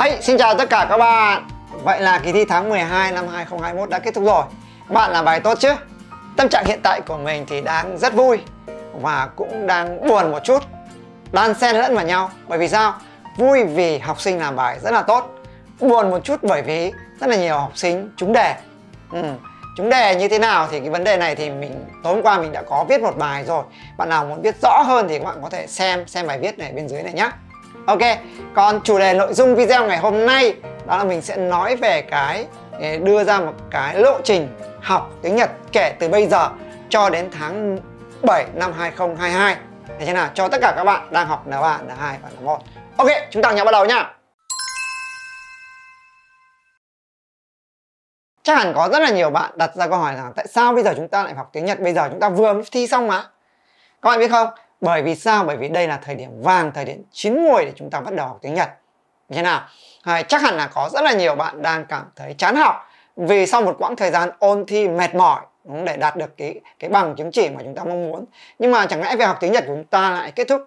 Hey, xin chào tất cả các bạn Vậy là kỳ thi tháng 12 năm 2021 đã kết thúc rồi Bạn làm bài tốt chứ? Tâm trạng hiện tại của mình thì đang rất vui Và cũng đang buồn một chút Đan xen lẫn vào nhau Bởi vì sao? Vui vì học sinh làm bài rất là tốt Buồn một chút bởi vì rất là nhiều học sinh trúng đề ừ. Trúng đề như thế nào thì cái vấn đề này thì mình tối hôm qua mình đã có viết một bài rồi Bạn nào muốn viết rõ hơn thì các bạn có thể xem xem bài viết này bên dưới này nhé Ok, còn chủ đề nội dung video ngày hôm nay đó là mình sẽ nói về cái ờ, đưa ra một cái lộ trình học tiếng Nhật kể từ bây giờ cho đến tháng 7 năm 2022 để thế nào cho tất cả các bạn đang học N3, N2 và N1 Ok, chúng ta nhớ bắt đầu nha. Chắc hẳn có rất là nhiều bạn đặt ra câu hỏi rằng tại sao bây giờ chúng ta lại học tiếng Nhật bây giờ chúng ta vừa mới thi xong mà Các bạn biết không, bởi vì sao? Bởi vì đây là thời điểm vàng, thời điểm chín muồi để chúng ta bắt đầu học tiếng Nhật. Như thế nào? À, chắc hẳn là có rất là nhiều bạn đang cảm thấy chán học vì sau một quãng thời gian ôn thi mệt mỏi đúng, để đạt được cái cái bằng chứng chỉ mà chúng ta mong muốn. Nhưng mà chẳng lẽ việc học tiếng Nhật của chúng ta lại kết thúc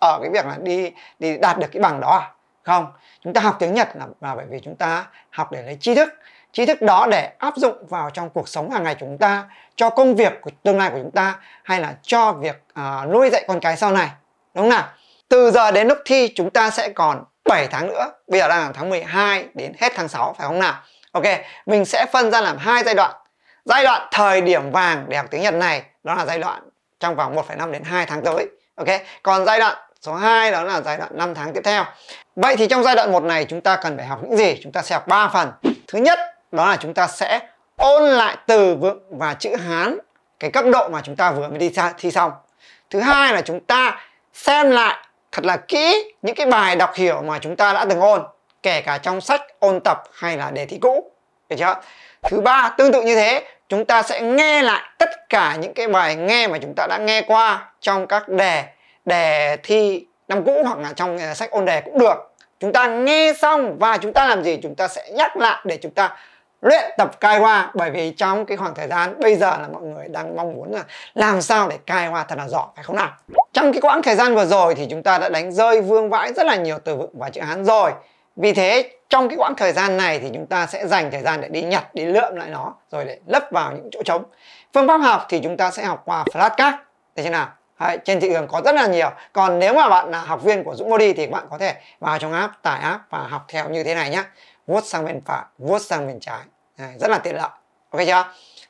ở cái việc là đi đi đạt được cái bằng đó à? Không, chúng ta học tiếng Nhật là, là bởi vì chúng ta học để lấy tri thức tri thức đó để áp dụng vào trong cuộc sống hàng ngày của chúng ta cho công việc của tương lai của chúng ta hay là cho việc uh, nuôi dạy con cái sau này đúng không nào từ giờ đến lúc thi chúng ta sẽ còn 7 tháng nữa bây giờ đang là tháng 12 đến hết tháng 6 phải không nào ok mình sẽ phân ra làm hai giai đoạn giai đoạn thời điểm vàng để học tiếng Nhật này đó là giai đoạn trong vòng 1,5 đến 2 tháng tới ok còn giai đoạn số 2 đó là giai đoạn 5 tháng tiếp theo vậy thì trong giai đoạn 1 này chúng ta cần phải học những gì chúng ta sẽ học 3 phần thứ nhất đó là chúng ta sẽ ôn lại từ vựng và chữ Hán cái cấp độ mà chúng ta vừa mới đi thi xong thứ hai là chúng ta xem lại thật là kỹ những cái bài đọc hiểu mà chúng ta đã từng ôn kể cả trong sách ôn tập hay là đề thi cũ được chưa thứ ba tương tự như thế chúng ta sẽ nghe lại tất cả những cái bài nghe mà chúng ta đã nghe qua trong các đề đề thi năm cũ hoặc là trong ờ, sách ôn đề cũng được chúng ta nghe xong và chúng ta làm gì chúng ta sẽ nhắc lại để chúng ta luyện tập cai hoa bởi vì trong cái khoảng thời gian bây giờ là mọi người đang mong muốn là làm sao để cai hoa thật là giỏi phải không nào trong cái quãng thời gian vừa rồi thì chúng ta đã đánh rơi vương vãi rất là nhiều từ vựng và chữ hán rồi vì thế trong cái quãng thời gian này thì chúng ta sẽ dành thời gian để đi nhặt, đi lượm lại nó rồi để lấp vào những chỗ trống. Phương pháp học thì chúng ta sẽ học qua flashcard. thế chưa nào? Đấy, trên thị trường có rất là nhiều. Còn nếu mà bạn là học viên của Dũng Modi thì bạn có thể vào trong app, tải app và học theo như thế này nhé. Vuốt sang bên phải, vuốt sang bên trái, À, rất là tiện lợi ok chưa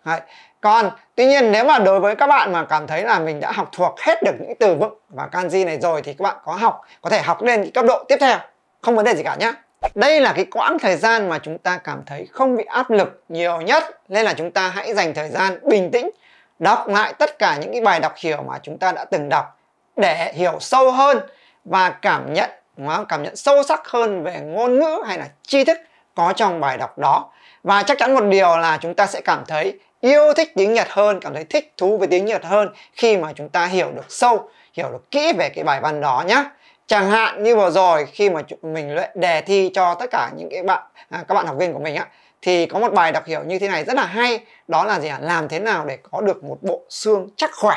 Đấy. còn tuy nhiên nếu mà đối với các bạn mà cảm thấy là mình đã học thuộc hết được những từ vựng và kanji này rồi thì các bạn có học có thể học lên cấp độ tiếp theo không vấn đề gì cả nhé đây là cái quãng thời gian mà chúng ta cảm thấy không bị áp lực nhiều nhất nên là chúng ta hãy dành thời gian bình tĩnh đọc lại tất cả những cái bài đọc hiểu mà chúng ta đã từng đọc để hiểu sâu hơn và cảm nhận đúng không? cảm nhận sâu sắc hơn về ngôn ngữ hay là tri thức có trong bài đọc đó và chắc chắn một điều là chúng ta sẽ cảm thấy yêu thích tiếng Nhật hơn, cảm thấy thích thú với tiếng Nhật hơn khi mà chúng ta hiểu được sâu, hiểu được kỹ về cái bài văn đó nhé. Chẳng hạn như vừa rồi khi mà mình luyện đề thi cho tất cả những cái bạn à, các bạn học viên của mình á thì có một bài đọc hiểu như thế này rất là hay, đó là gì ạ? Làm thế nào để có được một bộ xương chắc khỏe.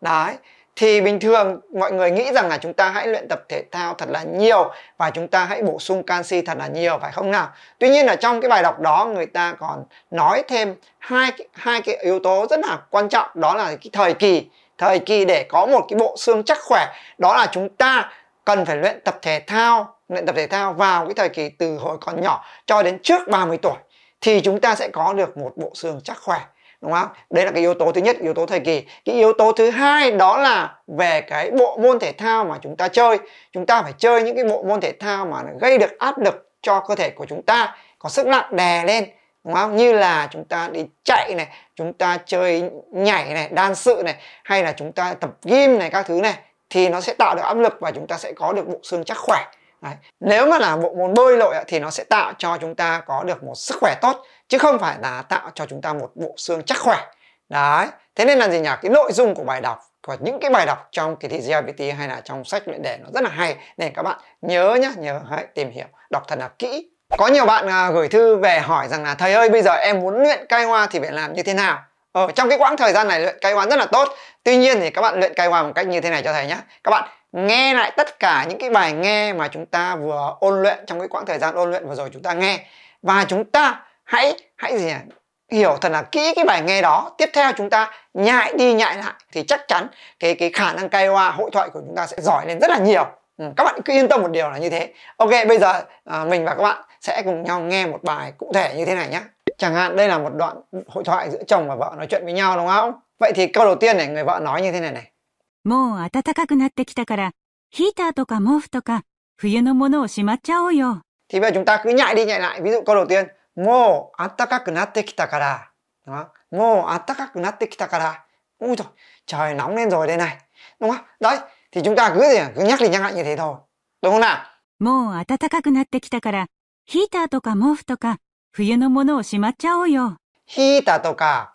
Đấy, thì bình thường mọi người nghĩ rằng là chúng ta hãy luyện tập thể thao thật là nhiều và chúng ta hãy bổ sung canxi thật là nhiều phải không nào tuy nhiên là trong cái bài đọc đó người ta còn nói thêm hai hai cái yếu tố rất là quan trọng đó là cái thời kỳ thời kỳ để có một cái bộ xương chắc khỏe đó là chúng ta cần phải luyện tập thể thao luyện tập thể thao vào cái thời kỳ từ hồi còn nhỏ cho đến trước 30 tuổi thì chúng ta sẽ có được một bộ xương chắc khỏe đúng không đấy là cái yếu tố thứ nhất yếu tố thời kỳ cái yếu tố thứ hai đó là về cái bộ môn thể thao mà chúng ta chơi chúng ta phải chơi những cái bộ môn thể thao mà nó gây được áp lực cho cơ thể của chúng ta có sức nặng đè lên đúng không như là chúng ta đi chạy này chúng ta chơi nhảy này đan sự này hay là chúng ta tập gym này các thứ này thì nó sẽ tạo được áp lực và chúng ta sẽ có được bộ xương chắc khỏe Đấy. Nếu mà là bộ môn bơi lội thì nó sẽ tạo cho chúng ta có được một sức khỏe tốt chứ không phải là tạo cho chúng ta một bộ xương chắc khỏe. Đấy. Thế nên là gì nhỉ? Cái nội dung của bài đọc và những cái bài đọc trong kỳ thi GPT hay là trong sách luyện đề nó rất là hay nên các bạn nhớ nhá, nhớ hãy tìm hiểu, đọc thật là kỹ. Có nhiều bạn à, gửi thư về hỏi rằng là thầy ơi bây giờ em muốn luyện cai hoa thì phải làm như thế nào? Ờ, trong cái quãng thời gian này luyện cai hoa rất là tốt. Tuy nhiên thì các bạn luyện cai hoa một cách như thế này cho thầy nhé. Các bạn nghe lại tất cả những cái bài nghe mà chúng ta vừa ôn luyện trong cái quãng thời gian ôn luyện vừa rồi chúng ta nghe và chúng ta hãy hãy gì à? hiểu thật là kỹ cái bài nghe đó tiếp theo chúng ta nhại đi nhại lại thì chắc chắn cái cái khả năng KOA hội thoại của chúng ta sẽ giỏi lên rất là nhiều ừ, các bạn cứ yên tâm một điều là như thế ok bây giờ à, mình và các bạn sẽ cùng nhau nghe một bài cụ thể như thế này nhé chẳng hạn đây là một đoạn hội thoại giữa chồng và vợ nói chuyện với nhau đúng không vậy thì câu đầu tiên này người vợ nói như thế này này もう暖かくなってきたから、ヒーターとか毛布とか、冬のものをしまっちゃおうよ。Thì bây giờ chúng ta cứ nhại đi nhại lại. Ví dụ câu đầu tiên, もう暖かくなってきたから。Đúng không? もう暖かくなってきたから。Ui trời, trời nóng lên rồi đây này. Đúng không? Đấy, thì chúng ta cứ, cứ nhắc đi nhắc lại như thế thôi. Đúng không nào? もう暖かくなってきたから、ヒーターとか毛布とか、冬のものをしまっちゃおうよ。ヒーターとか、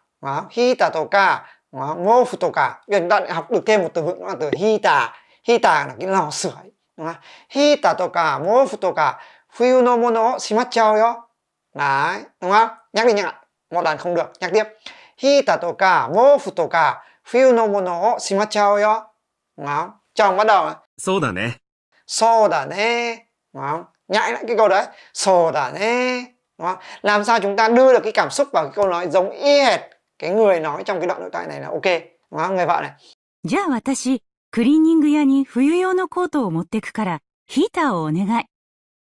ヒーターとか、Đó, ngô phụ tổ cả chúng ta học được thêm một từ vựng là từ hi tà hi tà là cái lò sưởi hi tà tổ cả ngô phụ tổ cả phiêu no mono shimachao yo đấy đúng không nhắc đi nhắc một lần không được nhắc tiếp hi tà tổ cả ngô phụ tổ cả phiêu no mono shimachao yo đúng không chồng bắt đầu so da ne so da ne đúng không nhại lại cái câu đấy so da ne đúng không làm sao chúng ta đưa được cái cảm xúc vào cái câu nói giống y hệt cái người nói trong cái đoạn i t ạ i này là ok đúng không? người vợ này じゃあ私、クリーニング屋に冬用のコートを持ってくから、ヒーターをお願い。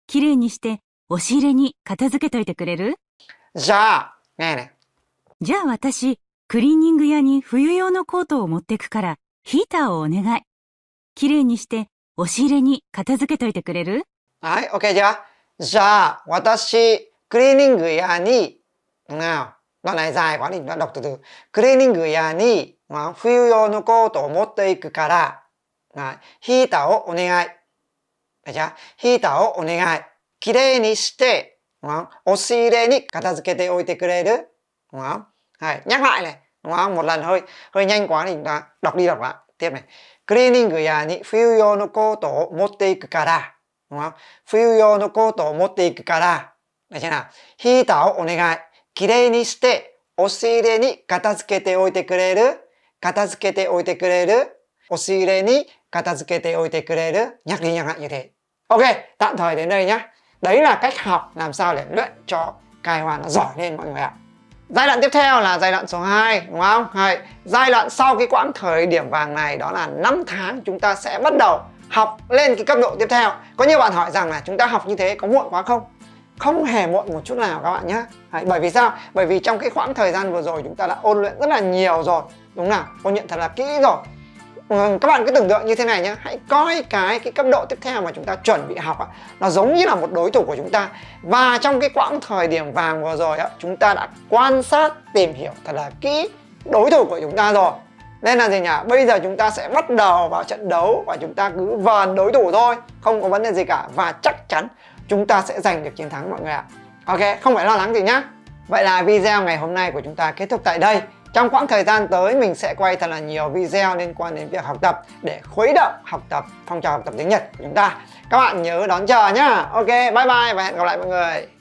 綺麗にして、押し入れに片付けといてくれるじゃあ、ねえねえ。じゃあ私、クリーニング屋に冬用のコートを持ってくから、ヒーターをお願い。綺麗にして、押し入れに片付けといてくれるはい、OK じゃあ。じゃあ、私、クリーニング屋に、な、đoạn này dài quá thì bạn đọc từ từ cleaning gửi à ni fuyu yo no ko to omotte iku kara hita o onegai じゃあ、ヒーターをお願い。きれいにして、押し入れに片付けておいてくれる Đúng không? Đấy, nhắc lại này. Đúng không? Một lần hơi hơi nhanh quá thì chúng ta đọc đi đọc lại. Tiếp này. Cleaning ya ni fuyo no koto o motte iku kara. Đúng không? Fuyo no koto o motte iku kara. Đấy chưa nào? Hita o onegai. きれいにして押し入れに片付けておいてくれる片付けておいてくれる押し入れに片付けておいてくれる nhắc đi nhắc ok tạm thời đến đây nhé đấy là cách học làm sao để luyện cho cai hoa nó giỏi lên mọi người ạ giai đoạn tiếp theo là giai đoạn số 2 đúng không Hay. giai đoạn sau cái quãng thời điểm vàng này đó là 5 tháng chúng ta sẽ bắt đầu học lên cái cấp độ tiếp theo có nhiều bạn hỏi rằng là chúng ta học như thế có muộn quá không không hề muộn một chút nào các bạn nhé Đấy, bởi vì sao bởi vì trong cái khoảng thời gian vừa rồi chúng ta đã ôn luyện rất là nhiều rồi đúng nào ôn nhận thật là kỹ rồi ừ, các bạn cứ tưởng tượng như thế này nhé hãy coi cái cái cấp độ tiếp theo mà chúng ta chuẩn bị học ạ nó giống như là một đối thủ của chúng ta và trong cái quãng thời điểm vàng vừa rồi ạ chúng ta đã quan sát tìm hiểu thật là kỹ đối thủ của chúng ta rồi nên là gì nhỉ bây giờ chúng ta sẽ bắt đầu vào trận đấu và chúng ta cứ vờn đối thủ thôi không có vấn đề gì cả và chắc chắn chúng ta sẽ giành được chiến thắng mọi người ạ ok không phải lo lắng gì nhá vậy là video ngày hôm nay của chúng ta kết thúc tại đây trong quãng thời gian tới mình sẽ quay thật là nhiều video liên quan đến việc học tập để khuấy động học tập phong trào học tập tiếng Nhật của chúng ta. Các bạn nhớ đón chờ nhá. Ok, bye bye và hẹn gặp lại mọi người.